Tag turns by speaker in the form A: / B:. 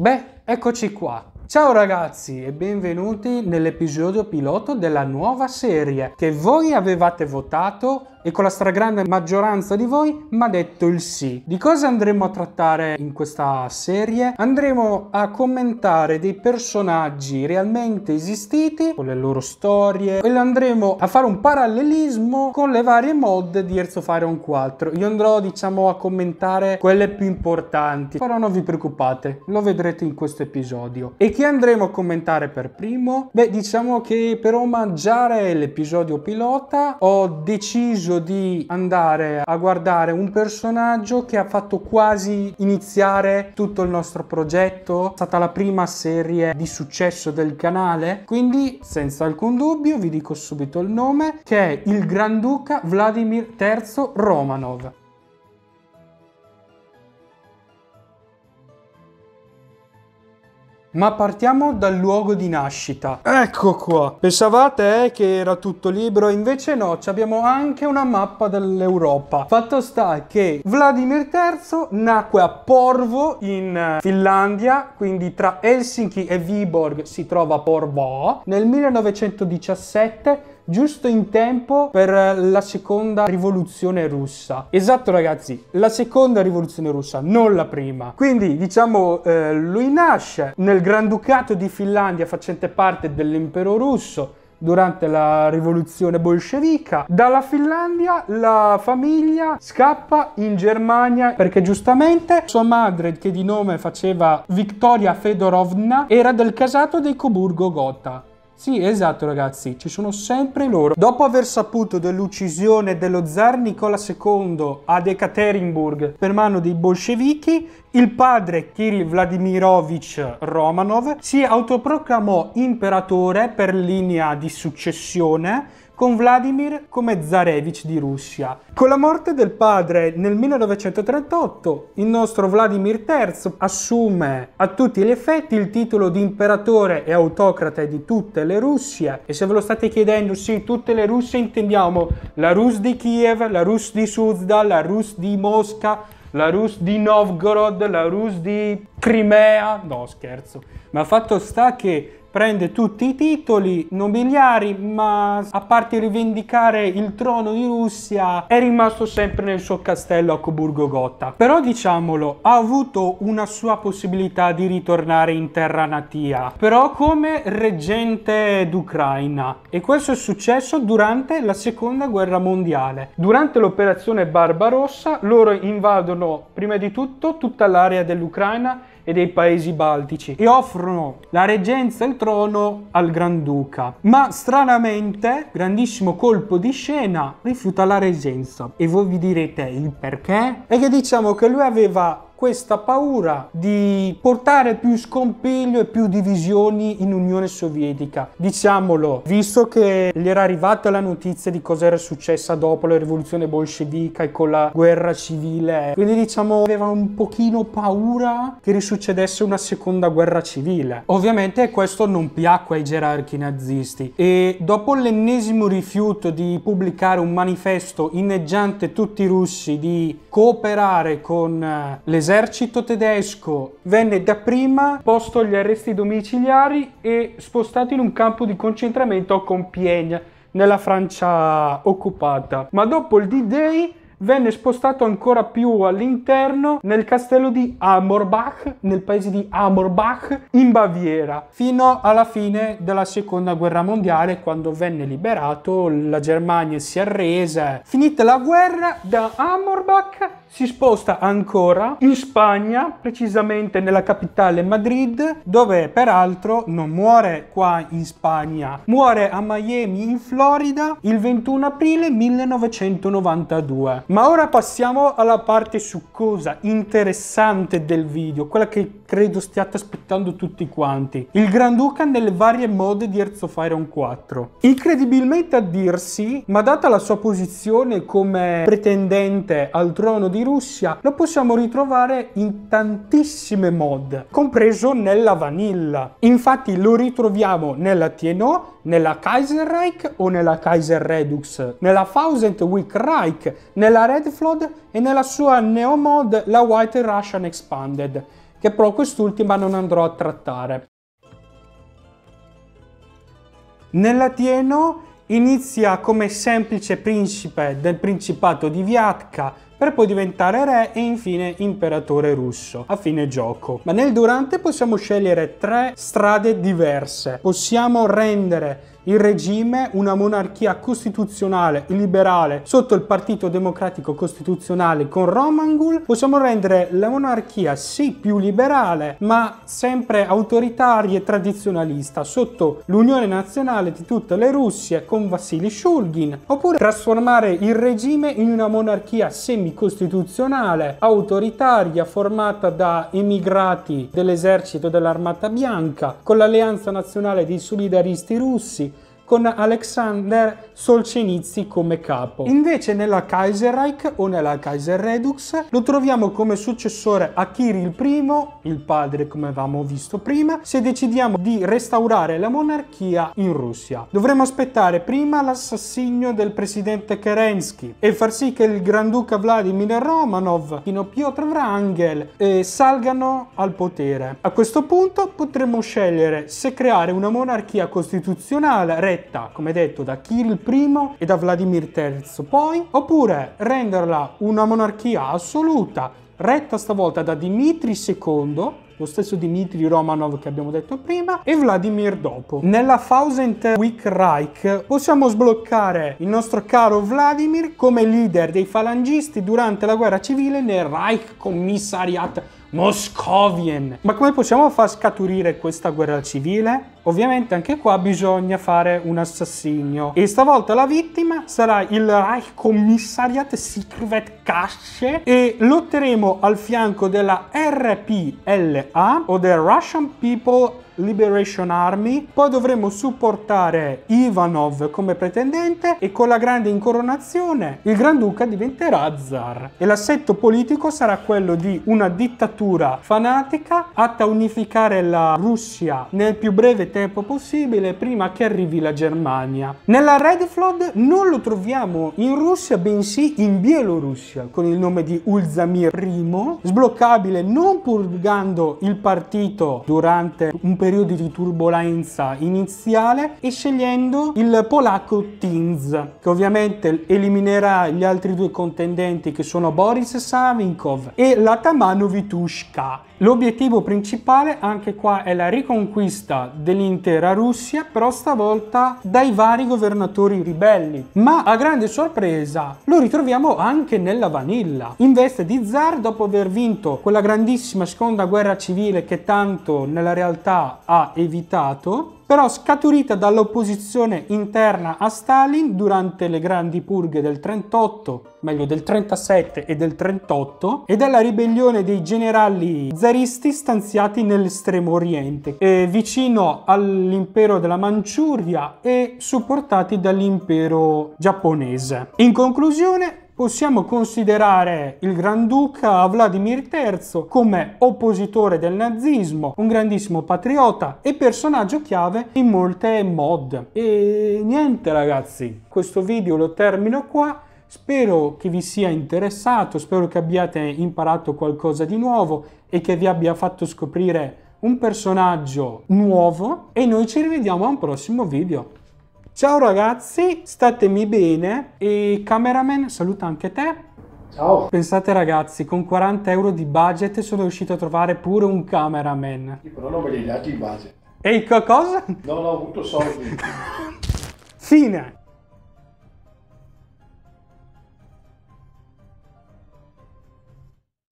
A: Beh, eccoci qua. Ciao ragazzi e benvenuti nell'episodio pilota della nuova serie che voi avevate votato e con la stragrande maggioranza di voi mi ha detto il sì. Di cosa andremo a trattare in questa serie? Andremo a commentare dei personaggi realmente esistiti con le loro storie e andremo a fare un parallelismo con le varie mod di Earth of Iron 4. Io andrò diciamo a commentare quelle più importanti, però non vi preoccupate, lo vedrete in questo episodio. E chi andremo a commentare per primo? Beh diciamo che per omaggiare l'episodio pilota ho deciso deciso di andare a guardare un personaggio che ha fatto quasi iniziare tutto il nostro progetto, è stata la prima serie di successo del canale, quindi senza alcun dubbio vi dico subito il nome, che è il Granduca Vladimir III Romanov. Ma partiamo dal luogo di nascita. Ecco qua. Pensavate eh, che era tutto libro, invece no, abbiamo anche una mappa dell'Europa. Fatto sta che Vladimir III nacque a Porvo in eh, Finlandia, quindi tra Helsinki e Viborg si trova Porvo. Nel 1917 giusto in tempo per la seconda rivoluzione russa. Esatto ragazzi, la seconda rivoluzione russa, non la prima. Quindi diciamo eh, lui nasce nel Granducato di Finlandia facente parte dell'impero russo durante la rivoluzione bolscevica. Dalla Finlandia la famiglia scappa in Germania perché giustamente sua madre, che di nome faceva Victoria Fedorovna, era del casato dei Coburgo-Gotha. Sì, esatto ragazzi, ci sono sempre loro. Dopo aver saputo dell'uccisione dello zar Nicola II ad Ekaterinburg per mano dei bolscevichi, il padre Kirill Vladimirovich Romanov si autoproclamò imperatore per linea di successione con Vladimir come Zarevich di Russia. Con la morte del padre nel 1938, il nostro Vladimir III assume a tutti gli effetti il titolo di imperatore e autocrate di tutte le Russie. E se ve lo state chiedendo, sì, tutte le Russie intendiamo la Rus di Kiev, la Rus di Suzda, la Rus di Mosca, la Rus di Novgorod, la Rus di Crimea. No, scherzo. Ma fatto sta che prende tutti i titoli nobiliari ma a parte rivendicare il trono in Russia è rimasto sempre nel suo castello a Coburgo Gotha. però diciamolo ha avuto una sua possibilità di ritornare in terra natia però come reggente d'Ucraina e questo è successo durante la seconda guerra mondiale durante l'operazione Barbarossa loro invadono prima di tutto tutta l'area dell'Ucraina e dei paesi baltici e offrono la reggenza e il trono al Granduca. Ma stranamente, grandissimo colpo di scena, rifiuta la reggenza. E voi vi direte il perché? Perché diciamo che lui aveva questa paura di portare più scompiglio e più divisioni in Unione Sovietica. Diciamolo, visto che gli era arrivata la notizia di cosa era successa dopo la rivoluzione bolscevica e con la guerra civile, quindi diciamo aveva un pochino paura che risuccedesse una seconda guerra civile. Ovviamente questo non piacque ai gerarchi nazisti e dopo l'ennesimo rifiuto di pubblicare un manifesto inneggiante tutti i russi di cooperare con eh, l'esercito L'esercito tedesco venne dapprima posto agli arresti domiciliari e spostato in un campo di concentramento a Compiègne, nella Francia occupata. Ma dopo il D-Day venne spostato ancora più all'interno nel castello di Amorbach, nel paese di Amorbach in Baviera, fino alla fine della seconda guerra mondiale quando venne liberato, la Germania si arrese. Finita la guerra, da Amorbach si sposta ancora in Spagna, precisamente nella capitale Madrid, dove peraltro non muore qua in Spagna, muore a Miami in Florida il 21 aprile 1992. Ma ora passiamo alla parte succosa, interessante del video, quella che credo stiate aspettando tutti quanti. Il Granduca nelle varie mode di Earth of Iron 4. Incredibilmente a dirsi, ma data la sua posizione come pretendente al trono di Russia, lo possiamo ritrovare in tantissime mod, compreso nella vanilla. Infatti lo ritroviamo nella TNO, nella Kaiserreich o nella Kaiserredux, Nella Thousand Week Reich, nella Red Flood e nella sua Neomod, la White Russian Expanded, che però quest'ultima non andrò a trattare. Nella Tieno inizia come semplice principe del Principato di Viatka per poi diventare re e infine imperatore russo a fine gioco. Ma nel durante possiamo scegliere tre strade diverse. Possiamo rendere il regime, una monarchia costituzionale e liberale sotto il Partito Democratico Costituzionale con Romangul, possiamo rendere la monarchia sì più liberale, ma sempre autoritaria e tradizionalista sotto l'Unione Nazionale di tutte le Russie con Vassili Shulgin, oppure trasformare il regime in una monarchia semicostituzionale, autoritaria, formata da emigrati dell'esercito dell'Armata Bianca, con l'Alleanza Nazionale dei Solidaristi Russi, con Alexander Solzhenitsyn come capo. Invece nella Kaiserreich o nella Kaiserredux lo troviamo come successore a Kirill I, il padre come avevamo visto prima, se decidiamo di restaurare la monarchia in Russia. Dovremo aspettare prima l'assassinio del presidente Kerensky e far sì che il Granduca Vladimir Romanov, Kino Piotr Wrangel eh, salgano al potere. A questo punto potremo scegliere se creare una monarchia costituzionale retta diretta, come detto, da Kirill I e da Vladimir III poi, oppure renderla una monarchia assoluta, retta stavolta da Dimitri II, lo stesso Dmitry Romanov che abbiamo detto prima, e Vladimir dopo. Nella Thousand Week Reich possiamo sbloccare il nostro caro Vladimir come leader dei falangisti durante la guerra civile nel Reich Commissariat Moscovien. Ma come possiamo far scaturire questa guerra civile? Ovviamente anche qua bisogna fare un assassino. e stavolta la vittima sarà il Reich Commissariat Secret Cache e lotteremo al fianco della RPLA o del Russian People Liberation Army, poi dovremo supportare Ivanov come pretendente e con la grande incoronazione il Granduca diventerà zar e l'assetto politico sarà quello di una dittatura fanatica atta a unificare la Russia nel più breve tempo possibile prima che arrivi la Germania. Nella Red Flood non lo troviamo in Russia, bensì in Bielorussia, con il nome di Ulzamir I, sbloccabile non purgando il partito durante un periodo di turbolenza iniziale e scegliendo il polacco Tins, che ovviamente eliminerà gli altri due contendenti che sono Boris Savinkov e Latamanovic Tushka. L'obiettivo principale anche qua è la riconquista del dell'intera Russia, però stavolta dai vari governatori ribelli. Ma a grande sorpresa lo ritroviamo anche nella Vanilla. In veste di zar, dopo aver vinto quella grandissima seconda guerra civile che tanto nella realtà ha evitato, però scaturita dall'opposizione interna a Stalin durante le grandi purghe del 38, meglio del 37 e del 38, e dalla ribellione dei generali zaristi stanziati nell'estremo oriente, eh, vicino all'impero della Manciuria e supportati dall'impero giapponese. In conclusione, possiamo considerare il Granduca Vladimir III come oppositore del nazismo, un grandissimo patriota e personaggio chiave in molte mod. E niente ragazzi, questo video lo termino qua. Spero che vi sia interessato, spero che abbiate imparato qualcosa di nuovo e che vi abbia fatto scoprire un personaggio nuovo e noi ci rivediamo a un prossimo video. Ciao ragazzi, statemi bene e cameraman saluta anche te. Ciao. Pensate ragazzi, con 40 euro di budget sono riuscito a trovare pure un cameraman. Sì, però non me li hai dati budget. E cosa? No, no, ho avuto soldi. Fine.